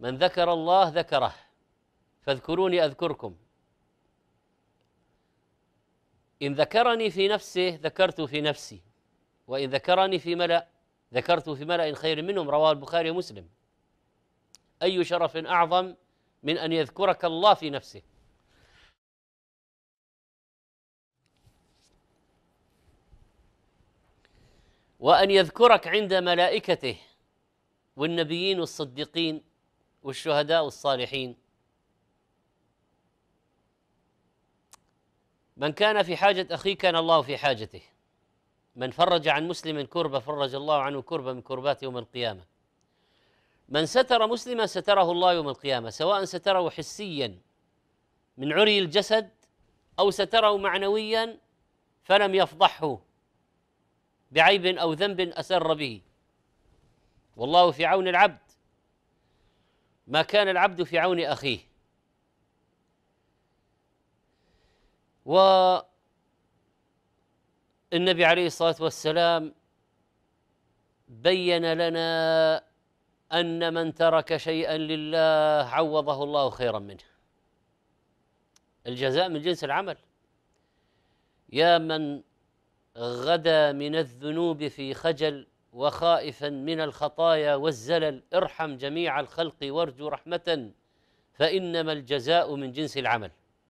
من ذكر الله ذكره فاذكروني اذكركم ان ذكرني في نفسه ذكرت في نفسي وان ذكرني في ملا ذكرت في ملا خير منهم رواه البخاري ومسلم اي شرف اعظم من ان يذكرك الله في نفسه وان يذكرك عند ملائكته والنبيين والصديقين والشهداء والصالحين من كان في حاجة أخيه كان الله في حاجته من فرج عن مسلم كربة فرج الله عنه كربة من كربات يوم القيامة من ستر مسلما ستره الله يوم القيامة سواء ستره حسيا من عري الجسد أو ستره معنويا فلم يفضحه بعيب أو ذنب أسر به والله في عون العبد ما كان العبد في عون اخيه والنبي عليه الصلاه والسلام بين لنا ان من ترك شيئا لله عوضه الله خيرا منه الجزاء من جنس العمل يا من غدا من الذنوب في خجل وخائفا من الخطايا والزلل ارحم جميع الخلق وارجو رحمه فانما الجزاء من جنس العمل